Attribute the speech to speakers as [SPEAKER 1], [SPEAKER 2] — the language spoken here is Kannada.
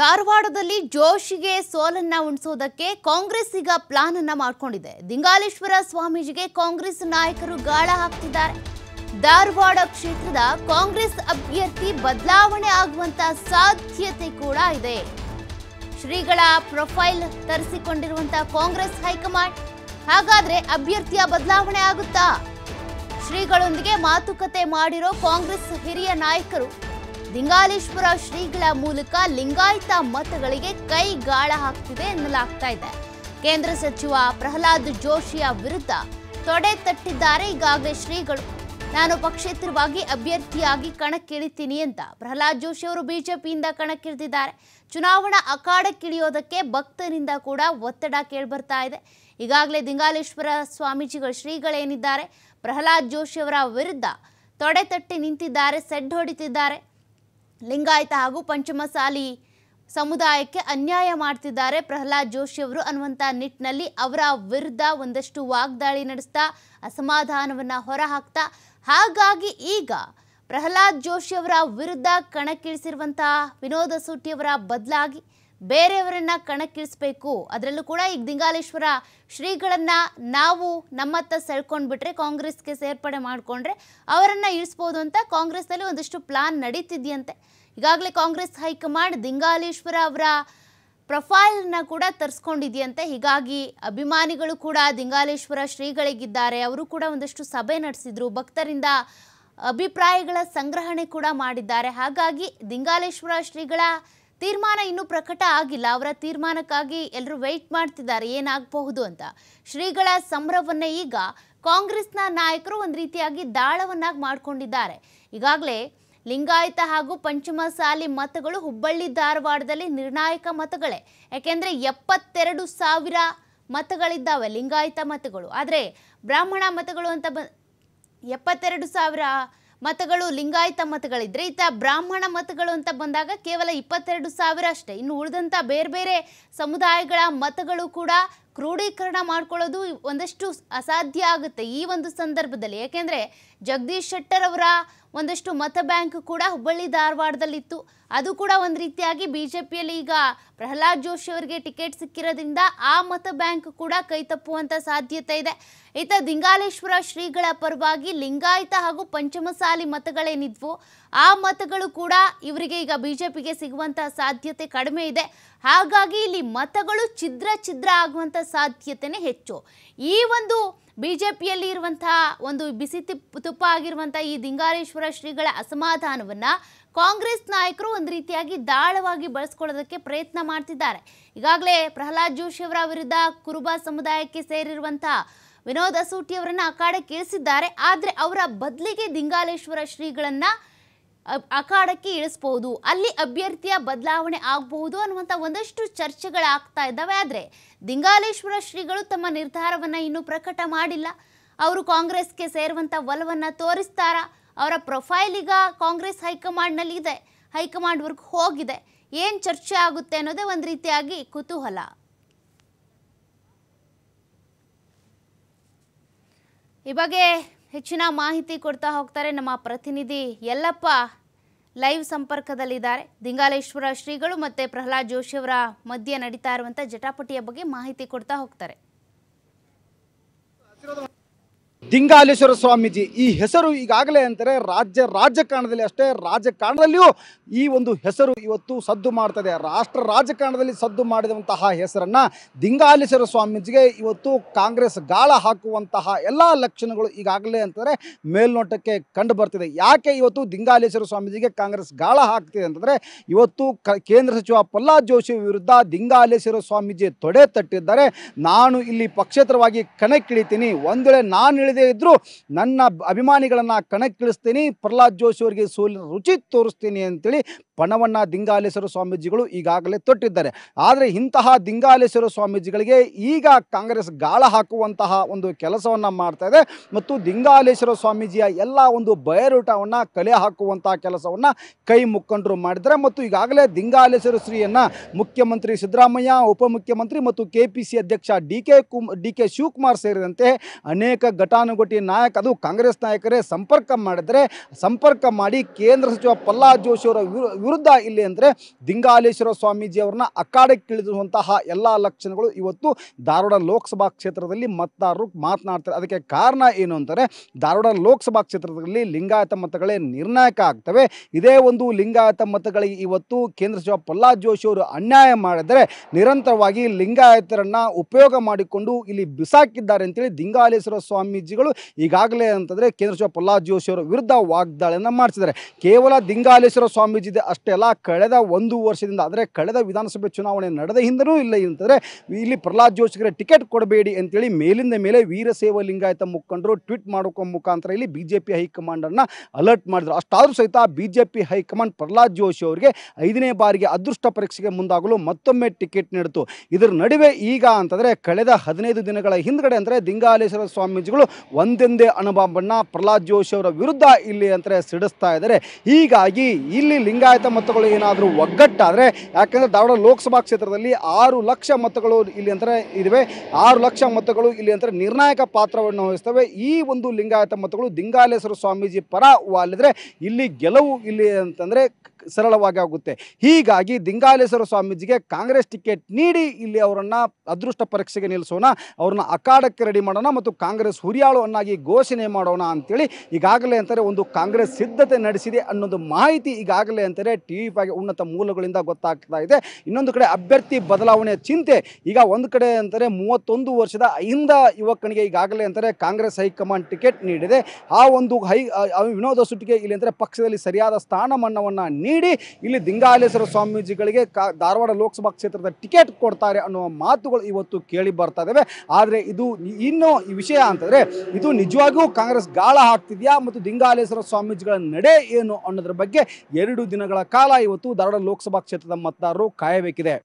[SPEAKER 1] ಧಾರವಾಡದಲ್ಲಿ ಜೋಶಿಗೆ ಸೋಲನ್ನ ಉಣಿಸೋದಕ್ಕೆ ಕಾಂಗ್ರೆಸ್ ಈಗ ಪ್ಲಾನ್ ಅನ್ನ ಮಾಡಿಕೊಂಡಿದೆ ದಿಂಗಾಲೇಶ್ವರ ಸ್ವಾಮೀಜಿಗೆ ಕಾಂಗ್ರೆಸ್ ನಾಯಕರು ಗಾಳ ಹಾಕ್ತಿದ್ದಾರೆ ಧಾರವಾಡ ಕ್ಷೇತ್ರದ ಕಾಂಗ್ರೆಸ್ ಅಭ್ಯರ್ಥಿ ಬದಲಾವಣೆ ಆಗುವಂತ ಸಾಧ್ಯತೆ ಕೂಡ ಇದೆ ಶ್ರೀಗಳ ಪ್ರೊಫೈಲ್ ತರಿಸಿಕೊಂಡಿರುವಂತ ಕಾಂಗ್ರೆಸ್ ಹೈಕಮಾಂಡ್ ಹಾಗಾದ್ರೆ ಅಭ್ಯರ್ಥಿಯ ಬದಲಾವಣೆ ಆಗುತ್ತಾ ಶ್ರೀಗಳೊಂದಿಗೆ ಮಾತುಕತೆ ಮಾಡಿರೋ ಕಾಂಗ್ರೆಸ್ ಹಿರಿಯ ನಾಯಕರು ಲಿಂಗಾಲೇಶ್ವರ ಶ್ರೀಗಳ ಮೂಲಕ ಲಿಂಗಾಯತ ಮತಗಳಿಗೆ ಕೈ ಗಾಳ ಹಾಕ್ತಿದೆ ಎನ್ನಲಾಗ್ತಾ ಇದೆ ಕೇಂದ್ರ ಸಚಿವ ಪ್ರಹ್ಲಾದ್ ಜೋಶಿಯ ವಿರುದ್ಧ ತೊಡೆ ತಟ್ಟಿದ್ದಾರೆ ಈಗಾಗಲೇ ಶ್ರೀಗಳು ನಾನು ಪಕ್ಷೇತರವಾಗಿ ಅಭ್ಯರ್ಥಿಯಾಗಿ ಕಣಕ್ಕಿಳಿತೀನಿ ಅಂತ ಪ್ರಹ್ಲಾದ್ ಜೋಶಿ ಅವರು ಬಿಜೆಪಿಯಿಂದ ಕಣಕ್ಕಿಳಿದಿದ್ದಾರೆ ಚುನಾವಣಾ ಅಖಾಡಕ್ಕಿಳಿಯೋದಕ್ಕೆ ಭಕ್ತರಿಂದ ಕೂಡ ಒತ್ತಡ ಕೇಳಿಬರ್ತಾ ಇದೆ ಈಗಾಗಲೇ ದಿಂಗಾಲೇಶ್ವರ ಸ್ವಾಮೀಜಿಗಳು ಶ್ರೀಗಳೇನಿದ್ದಾರೆ ಪ್ರಹ್ಲಾದ್ ಜೋಶಿ ಅವರ ವಿರುದ್ಧ ತೊಡೆತಟ್ಟಿ ನಿಂತಿದ್ದಾರೆ ಸೆಡ್ ಹೊಡಿತಿದ್ದಾರೆ ಲಿಂಗಾಯತ ಹಾಗೂ ಪಂಚಮಸಾಲಿ ಸಮುದಾಯಕ್ಕೆ ಅನ್ಯಾಯ ಮಾಡ್ತಿದ್ದಾರೆ ಪ್ರಹ್ಲಾದ್ ಜೋಶಿ ಅವರು ಅನ್ನುವಂಥ ನಿಟ್ಟಿನಲ್ಲಿ ಅವರ ವಿರುದ್ಧ ಒಂದಷ್ಟು ವಾಗ್ದಾಳಿ ನಡೆಸ್ತಾ ಅಸಮಾಧಾನವನ್ನು ಹೊರಹಾಕ್ತಾ ಹಾಗಾಗಿ ಈಗ ಪ್ರಹ್ಲಾದ್ ಜೋಶಿ ಅವರ ವಿರುದ್ಧ ಕಣಕ್ಕಿಳಿಸಿರುವಂತಹ ವಿನೋದ ಸೂಟಿಯವರ ಬದಲಾಗಿ ಬೇರೆಯವರನ್ನ ಕಣಕ್ಕಿಳಿಸ್ಬೇಕು ಅದರಲ್ಲೂ ಕೂಡ ಈಗ ದಿಂಗಾಲೇಶ್ವರ ಶ್ರೀಗಳನ್ನ ನಾವು ನಮ್ಮತ್ತ ಸೆಳ್ಕೊಂಡ್ಬಿಟ್ರೆ ಕಾಂಗ್ರೆಸ್ಗೆ ಸೇರ್ಪಡೆ ಮಾಡಿಕೊಂಡ್ರೆ ಅವರನ್ನ ಇಳಿಸ್ಬೋದು ಅಂತ ಕಾಂಗ್ರೆಸ್ನಲ್ಲಿ ಒಂದಿಷ್ಟು ಪ್ಲಾನ್ ನಡೀತಿದ್ಯಂತೆ ಈಗಾಗಲೇ ಕಾಂಗ್ರೆಸ್ ಹೈಕಮಾಂಡ್ ದಿಂಗಾಲೇಶ್ವರ ಅವರ ಪ್ರೊಫೈಲ್ನ ಕೂಡ ತರಿಸ್ಕೊಂಡಿದೆಯಂತೆ ಹೀಗಾಗಿ ಅಭಿಮಾನಿಗಳು ಕೂಡ ದಿಂಗಾಲೇಶ್ವರ ಶ್ರೀಗಳಿಗಿದ್ದಾರೆ ಅವರು ಕೂಡ ಒಂದಷ್ಟು ಸಭೆ ನಡೆಸಿದ್ರು ಭಕ್ತರಿಂದ ಅಭಿಪ್ರಾಯಗಳ ಸಂಗ್ರಹಣೆ ಕೂಡ ಮಾಡಿದ್ದಾರೆ ಹಾಗಾಗಿ ದಿಂಗಾಲೇಶ್ವರ ಶ್ರೀಗಳ ತೀರ್ಮಾನ ಇನ್ನೂ ಪ್ರಕಟ ಆಗಿಲ್ಲ ಅವರ ತೀರ್ಮಾನಕ್ಕಾಗಿ ಎಲ್ಲರೂ ವೆಯ್ಟ್ ಮಾಡ್ತಿದ್ದಾರೆ ಏನಾಗಬಹುದು ಅಂತ ಶ್ರೀಗಳ ಸಂಭ್ರಮವನ್ನೇ ಈಗ ಕಾಂಗ್ರೆಸ್ನ ನಾಯಕರು ಒಂದು ರೀತಿಯಾಗಿ ದಾಳವನ್ನಾಗಿ ಮಾಡಿಕೊಂಡಿದ್ದಾರೆ ಈಗಾಗಲೇ ಲಿಂಗಾಯತ ಹಾಗೂ ಪಂಚಮಸಾಲಿ ಮತಗಳು ಹುಬ್ಬಳ್ಳಿ ಧಾರವಾಡದಲ್ಲಿ ನಿರ್ಣಾಯಕ ಮತಗಳೇ ಯಾಕೆಂದರೆ ಎಪ್ಪತ್ತೆರಡು ಸಾವಿರ ಮತಗಳಿದ್ದಾವೆ ಲಿಂಗಾಯತ ಮತಗಳು ಆದರೆ ಬ್ರಾಹ್ಮಣ ಮತಗಳು ಅಂತ ಬ ಎಪ್ಪತ್ತೆರಡು ಸಾವಿರ ಮತಗಳು ಲಿಂಗಾಯತ ಮತಗಳಿದ್ರೆ ಈತ ಬ್ರಾಹ್ಮಣ ಮತಗಳು ಅಂತ ಬಂದಾಗ ಕೇವಲ ಇಪ್ಪತ್ತೆರಡು ಸಾವಿರ ಅಷ್ಟೇ ಇನ್ನು ಉಳಿದಂತ ಬೇರೆ ಬೇರೆ ಸಮುದಾಯಗಳ ಮತಗಳು ಕೂಡ ಕ್ರೋಢೀಕರಣ ಮಾಡ್ಕೊಳ್ಳೋದು ಒಂದಷ್ಟು ಅಸಾಧ್ಯ ಆಗುತ್ತೆ ಈ ಒಂದು ಸಂದರ್ಭದಲ್ಲಿ ಯಾಕೆಂದರೆ ಜಗದೀಶ್ ಶೆಟ್ಟರ್ ಅವರ ಒಂದಷ್ಟು ಮತ ಬ್ಯಾಂಕ್ ಕೂಡ ಹುಬ್ಬಳ್ಳಿ ಧಾರವಾಡದಲ್ಲಿತ್ತು ಅದು ಕೂಡ ಒಂದು ರೀತಿಯಾಗಿ ಬಿ ಜೆ ಪಿಯಲ್ಲಿ ಈಗ ಪ್ರಹ್ಲಾದ್ ಜೋಶಿ ಅವರಿಗೆ ಟಿಕೆಟ್ ಸಿಕ್ಕಿರೋದ್ರಿಂದ ಆ ಮತ ಬ್ಯಾಂಕ್ ಕೂಡ ಕೈತಪ್ಪುವಂಥ ಸಾಧ್ಯತೆ ಇದೆ ಈತ ದಿಂಗಾಲೇಶ್ವರ ಶ್ರೀಗಳ ಪರವಾಗಿ ಲಿಂಗಾಯತ ಹಾಗೂ ಪಂಚಮಸಾಲಿ ಮತಗಳೇನಿದ್ವು ಆ ಮತಗಳು ಕೂಡ ಇವರಿಗೆ ಈಗ ಬಿಜೆಪಿಗೆ ಸಿಗುವಂತಹ ಸಾಧ್ಯತೆ ಕಡಿಮೆ ಇದೆ ಹಾಗಾಗಿ ಇಲ್ಲಿ ಮತಗಳು ಛಿದ್ರ ಛಿದ್ರ ಆಗುವಂಥ ಸಾಧ್ಯತೆನೆ ಹೆಚ್ಚು ಈ ಒಂದು ಬಿ ಜೆ ಇರುವಂತಹ ಒಂದು ಬಿಸಿ ತುಪ್ಪ ಆಗಿರುವಂಥ ಈ ದಿಂಗಾರೇಶ್ವರ ಶ್ರೀಗಳ ಅಸಮಾಧಾನವನ್ನು ಕಾಂಗ್ರೆಸ್ ನಾಯಕರು ಒಂದು ರೀತಿಯಾಗಿ ದಾಳವಾಗಿ ಬಳಸ್ಕೊಳ್ಳೋದಕ್ಕೆ ಪ್ರಯತ್ನ ಮಾಡ್ತಿದ್ದಾರೆ ಈಗಾಗಲೇ ಪ್ರಹ್ಲಾದ್ ಜೋಶಿ ಅವರ ವಿರುದ್ಧ ಕುರುಬ ಸಮುದಾಯಕ್ಕೆ ಸೇರಿರುವಂತಹ ವಿನೋದ್ ಅಸೂಟಿ ಅವರನ್ನು ಕೇಳಿಸಿದ್ದಾರೆ ಆದರೆ ಅವರ ಬದಲಿಗೆ ದಿಂಗಾಲೇಶ್ವರ ಶ್ರೀಗಳನ್ನು ಅಖಾಡಕ್ಕೆ ಇಳಿಸ್ಬೋದು ಅಲ್ಲಿ ಅಭ್ಯರ್ಥಿಯ ಬದಲಾವಣೆ ಆಗಬಹುದು ಅನ್ನುವಂಥ ಒಂದಷ್ಟು ಚರ್ಚೆಗಳಾಗ್ತಾ ಇದ್ದಾವೆ ಆದರೆ ದಿಂಗಾಲೇಶ್ವರ ಶ್ರೀಗಳು ತಮ್ಮ ನಿರ್ಧಾರವನ್ನು ಇನ್ನೂ ಪ್ರಕಟ ಮಾಡಿಲ್ಲ ಅವರು ಕಾಂಗ್ರೆಸ್ಗೆ ಸೇರುವಂಥ ಒಲವನ್ನು ತೋರಿಸ್ತಾರ ಅವರ ಪ್ರೊಫೈಲ್ ಈಗ ಕಾಂಗ್ರೆಸ್ ಹೈಕಮಾಂಡ್ನಲ್ಲಿ ಇದೆ ಹೈಕಮಾಂಡ್ವರೆಗೂ ಹೋಗಿದೆ ಏನು ಚರ್ಚೆ ಆಗುತ್ತೆ ಅನ್ನೋದೇ ಒಂದು ರೀತಿಯಾಗಿ ಕುತೂಹಲ ಈ ಬಗ್ಗೆ ಹೆಚ್ಚಿನ ಮಾಹಿತಿ ಕೊಡ್ತಾ ಹೋಗ್ತಾರೆ ನಮ್ಮ ಪ್ರತಿನಿಧಿ ಎಲ್ಲಪ್ಪ ಲೈವ್ ಸಂಪರ್ಕದಲ್ಲಿದ್ದಾರೆ ದಿಂಗಾಲೇಶ್ವರ ಶ್ರೀಗಳು ಮತ್ತೆ ಪ್ರಹ್ಲಾದ್ ಜೋಶಿ ಅವರ ಮಧ್ಯೆ ನಡೀತಾ ಇರುವಂತಹ ಜಟಾಪಟಿಯ ಬಗ್ಗೆ ಮಾಹಿತಿ ಕೊಡ್ತಾ ಹೋಗ್ತಾರೆ
[SPEAKER 2] ದಿಂಗಾಲೇಶ್ವರ ಸ್ವಾಮೀಜಿ ಈ ಹೆಸರು ಈಗಾಗಲೇ ಅಂತಾರೆ ರಾಜ್ಯ ರಾಜಕಾರಣದಲ್ಲಿ ಅಷ್ಟೇ ರಾಜಕಾರಣದಲ್ಲಿಯೂ ಈ ಒಂದು ಹೆಸರು ಇವತ್ತು ಸದ್ದು ಮಾಡ್ತದೆ ರಾಷ್ಟ್ರ ರಾಜಕಾರಣದಲ್ಲಿ ಸದ್ದು ಮಾಡಿದಂತಹ ಹೆಸರನ್ನು ದಿಂಗಾಲೇಶ್ವರ ಸ್ವಾಮೀಜಿಗೆ ಇವತ್ತು ಕಾಂಗ್ರೆಸ್ ಗಾಳ ಹಾಕುವಂತಹ ಎಲ್ಲ ಲಕ್ಷಣಗಳು ಈಗಾಗಲೇ ಅಂತಂದರೆ ಮೇಲ್ನೋಟಕ್ಕೆ ಕಂಡು ಬರ್ತಿದೆ ಯಾಕೆ ಇವತ್ತು ದಿಂಗಾಲೇಶ್ವರ ಸ್ವಾಮೀಜಿಗೆ ಕಾಂಗ್ರೆಸ್ ಗಾಳ ಹಾಕ್ತಿದೆ ಅಂತಂದರೆ ಇವತ್ತು ಕೇಂದ್ರ ಸಚಿವ ಪ್ರಹ್ಲಾದ್ ಜೋಶಿ ವಿರುದ್ಧ ದಿಂಗಾಲೇಶ್ವರ ಸ್ವಾಮೀಜಿ ತೊಡೆ ತಟ್ಟಿದ್ದಾರೆ ನಾನು ಇಲ್ಲಿ ಪಕ್ಷೇತರವಾಗಿ ಕಣಕ್ಕಿಳಿತೀನಿ ಒಂದು ವೇಳೆ ನಾನು ಇಳಿದೆ ಇದ್ರು ನನ್ನ ಅಭಿಮಾನಿಗಳನ್ನ ಕಣಕ್ಕಿಳಿಸ್ತೀನಿ ಪ್ರಹ್ಲಾದ್ ಜೋಶಿ ಅವರಿಗೆ ಸೋಲಿನ ರುಚಿ ತೋರಿಸ್ತೀನಿ ಅಂತೇಳಿ ಪಣವನ್ನ ದಿಂಗಾಲೇಶ್ವರ ಸ್ವಾಮೀಜಿಗಳು ಈಗಾಗಲೇ ತೊಟ್ಟಿದ್ದಾರೆ ಆದರೆ ಇಂತಹ ದಿಂಗಾಲೇಶ್ವರ ಸ್ವಾಮೀಜಿಗಳಿಗೆ ಈಗ ಕಾಂಗ್ರೆಸ್ ಗಾಳ ಹಾಕುವಂತಹ ಒಂದು ಕೆಲಸವನ್ನು ಮಾಡ್ತಾ ಇದೆ ಮತ್ತು ದಿಂಗಾಲೇಶ್ವರ ಸ್ವಾಮೀಜಿಯ ಎಲ್ಲ ಒಂದು ಬಯರೂಟವನ್ನು ಕಲೆ ಹಾಕುವಂತಹ ಕೆಲಸವನ್ನು ಕೈ ಮುಕ್ಕೊಂಡ್ರು ಮಾಡಿದ್ದಾರೆ ಮತ್ತು ಈಗಾಗಲೇ ದಿಂಗಾಲೇಶ್ವರ ಶ್ರೀಯನ್ನು ಮುಖ್ಯಮಂತ್ರಿ ಸಿದ್ದರಾಮಯ್ಯ ಉಪಮುಖ್ಯಮಂತ್ರಿ ಮತ್ತು ಕೆ ಪಿ ಸಿ ಅಧ್ಯಕ್ಷ ಡಿ ಕೆ ಕುಮ್ ಡಿ ಕೆ ಶಿವಕುಮಾರ್ ಸೇರಿದಂತೆ ಅನೇಕ ಘಟಾನುಘಟಿ ನಾಯಕ ಅದು ಕಾಂಗ್ರೆಸ್ ನಾಯಕರೇ ಸಂಪರ್ಕ ಮಾಡಿದರೆ ಸಂಪರ್ಕ ಮಾಡಿ ಕೇಂದ್ರ ಸಚಿವ ಪ್ರಹ್ಲಾದ್ ಜೋಶಿ ಅವರ ವಿರುದ್ಧ ಇಲ್ಲಿ ಅಂದರೆ ದಿಂಗಾಲೇಶ್ವರ ಸ್ವಾಮೀಜಿಯವರನ್ನ ಅಖಾಡಕ್ಕಿಳಿದಿರುವಂತಹ ಎಲ್ಲ ಲಕ್ಷಣಗಳು ಇವತ್ತು ಧಾರವಾಡ ಲೋಕಸಭಾ ಕ್ಷೇತ್ರದಲ್ಲಿ ಮತದಾರರು ಮಾತನಾಡ್ತಾರೆ ಅದಕ್ಕೆ ಕಾರಣ ಏನು ಅಂತಾರೆ ಧಾರವಾಡ ಲೋಕಸಭಾ ಕ್ಷೇತ್ರದಲ್ಲಿ ಲಿಂಗಾಯತ ಮತಗಳೇ ನಿರ್ಣಾಯಕ ಆಗ್ತವೆ ಇದೇ ಒಂದು ಲಿಂಗಾಯತ ಮತಗಳಿಗೆ ಇವತ್ತು ಕೇಂದ್ರ ಸಚಿವ ಪ್ರಹ್ಲಾದ್ ಜೋಶಿ ಅವರು ಅನ್ಯಾಯ ಮಾಡಿದರೆ ನಿರಂತರವಾಗಿ ಲಿಂಗಾಯತರನ್ನು ಉಪಯೋಗ ಮಾಡಿಕೊಂಡು ಇಲ್ಲಿ ಬಿಸಾಕಿದ್ದಾರೆ ಅಂತೇಳಿ ದಿಂಗಾಲೇಶ್ವರ ಸ್ವಾಮೀಜಿಗಳು ಈಗಾಗಲೇ ಅಂತಂದರೆ ಕೇಂದ್ರ ಸಚಿವ ಪ್ರಹ್ಲಾದ್ ಜೋಶಿ ಅವರ ವಿರುದ್ಧ ವಾಗ್ದಾಳಿಯನ್ನು ಮಾಡಿಸಿದ್ದಾರೆ ಕೇವಲ ದಿಂಗಾಲೇಶ್ವರ ಸ್ವಾಮೀಜಿ ಅಷ್ಟೆಲ್ಲ ಕಳೆದ ಒಂದು ವರ್ಷದಿಂದ ಆದರೆ ಕಳೆದ ವಿಧಾನಸಭೆ ಚುನಾವಣೆ ನಡೆದ ಹಿಂದನೂ ಇಲ್ಲ ಅಂತಂದರೆ ಇಲ್ಲಿ ಪ್ರಹ್ಲಾದ್ ಜೋಶಿಗೆ ಟಿಕೆಟ್ ಕೊಡಬೇಡಿ ಅಂತೇಳಿ ಮೇಲಿಂದ ಮೇಲೆ ವೀರಸೇವ ಲಿಂಗಾಯತ ಮುಖಂಡರು ಟ್ವೀಟ್ ಮಾಡೋಕೋ ಮುಖಾಂತರ ಇಲ್ಲಿ ಬಿ ಜೆ ಪಿ ಹೈಕಮಾಂಡನ್ನು ಅಲರ್ಟ್ ಮಾಡಿದರು ಅಷ್ಟಾದರೂ ಸಹಿತ B J P high command Pralhad Joshi ಅವರಿಗೆ ಐದನೇ ಬಾರಿಗೆ ಅದೃಷ್ಟ ಪರೀಕ್ಷೆಗೆ ಮುಂದಾಗಲು ಮತ್ತೊಮ್ಮೆ ಟಿಕೆಟ್ ನೀಡಿತು ಇದರ ನಡುವೆ ಈಗ ಅಂತಂದರೆ ಕಳೆದ ಹದಿನೈದು ದಿನಗಳ ಹಿಂದ್ಗಡೆ ಅಂದರೆ ದಿಂಗಾಲೇಶ್ವರ ಸ್ವಾಮೀಜಿಗಳು ಒಂದೆಂದೇ ಅನುಭವವನ್ನು ಪ್ರಹ್ಲಾದ್ ಜೋಶಿ ಅವರ ವಿರುದ್ಧ ಇಲ್ಲಿ ಅಂತಾರೆ ಸಿಡಿಸ್ತಾ ಇದ್ದಾರೆ ಹೀಗಾಗಿ ಇಲ್ಲಿ ಲಿಂಗಾಯತ ಮತಗಳು ಏನಾದರೂ ಒಗ್ಗಟ್ಟಾದರೆ ಯಾಕೆಂದರೆ ಧಾರವಾಡ ಲೋಕಸಭಾ ಕ್ಷೇತ್ರದಲ್ಲಿ ಆರು ಲಕ್ಷ ಮತಗಳು ಇಲ್ಲಿ ಅಂತ ಇದ್ದಾವೆ ಆರು ಲಕ್ಷ ಮತಗಳು ಇಲ್ಲಿ ಅಂದರೆ ನಿರ್ಣಾಯಕ ಪಾತ್ರವನ್ನು ವಹಿಸ್ತವೆ ಈ ಒಂದು ಲಿಂಗಾಯತ ಮತಗಳು ದಿಂಗಾಲೇಶ್ವರ ಸ್ವಾಮೀಜಿ ಪರ ವಾಲಿದ್ರೆ ಇಲ್ಲಿ ಗೆಲುವು ಇಲ್ಲಿ ಅಂತಂದರೆ ಸರಳವಾಗಿ ಆಗುತ್ತೆ ಹೀಗಾಗಿ ದಿಂಗಾಲೇಶ್ವರ ಸ್ವಾಮೀಜಿಗೆ ಕಾಂಗ್ರೆಸ್ ಟಿಕೆಟ್ ನೀಡಿ ಇಲ್ಲಿ ಅವರನ್ನು ಅದೃಷ್ಟ ಪರೀಕ್ಷೆಗೆ ನಿಲ್ಲಿಸೋಣ ಅವ್ರನ್ನ ಅಖಾಡಕ್ಕೆ ರೆಡಿ ಮಾಡೋಣ ಮತ್ತು ಕಾಂಗ್ರೆಸ್ ಹುರಿಯಾಳು ಅನ್ನಾಗಿ ಘೋಷಣೆ ಮಾಡೋಣ ಅಂತೇಳಿ ಈಗಾಗಲೇ ಅಂತಾರೆ ಒಂದು ಕಾಂಗ್ರೆಸ್ ಸಿದ್ಧತೆ ನಡೆಸಿದೆ ಅನ್ನೋದು ಮಾಹಿತಿ ಈಗಾಗಲೇ ಅಂತಾರೆ ಕಡೆ ಟಿ ವಿ ಉನ್ನತ ಮೂಲಗಳಿಂದ ಗೊತ್ತಾಗ್ತಾ ಇದೆ ಇನ್ನೊಂದು ಕಡೆ ಅಭ್ಯರ್ಥಿ ಬದಲಾವಣೆಯ ಚಿಂತೆ ಈಗ ಒಂದು ಕಡೆ ಅಂತಾರೆ ಮೂವತ್ತೊಂದು ವರ್ಷದ ಅಹಿಂದ ಯುವಕನಿಗೆ ಈಗಾಗಲೇ ಅಂತಾರೆ ಕಾಂಗ್ರೆಸ್ ಹೈಕಮಾಂಡ್ ಟಿಕೆಟ್ ನೀಡಿದೆ ಆ ಒಂದು ಹೈ ವಿನೋದ ಸುಟ್ಟಿಗೆ ಇಲ್ಲಿ ಅಂದರೆ ಪಕ್ಷದಲ್ಲಿ ಸರಿಯಾದ ಸ್ಥಾನಮಾನವನ್ನು ನೀಡಿ ಇಲ್ಲಿ ದಿಂಗಾಲೇಶ್ವರ ಸ್ವಾಮೀಜಿಗಳಿಗೆ ಧಾರವಾಡ ಲೋಕಸಭಾ ಕ್ಷೇತ್ರದ ಟಿಕೆಟ್ ಕೊಡ್ತಾರೆ ಅನ್ನುವ ಮಾತುಗಳು ಇವತ್ತು ಕೇಳಿ ಬರ್ತಾ ಇದ್ದಾವೆ ಆದರೆ ಇದು ಇನ್ನೂ ಈ ವಿಷಯ ಅಂತಂದರೆ ಇದು ನಿಜವಾಗಿಯೂ ಕಾಂಗ್ರೆಸ್ ಗಾಳ ಹಾಕ್ತಿದೆಯಾ ಮತ್ತು ದಿಂಗಾಲೇಶ್ವರ ಸ್ವಾಮೀಜಿಗಳ ನಡೆ ಏನು ಅನ್ನೋದ್ರ ಬಗ್ಗೆ ಎರಡು ದಿನಗಳ ಕಾಲ ಇವತ್ತು ಧಾರವಾಡ ಲೋಕಸಭಾ ಕ್ಷೇತ್ರದ ಮತದಾರರು ಕಾಯಬೇಕಿದೆ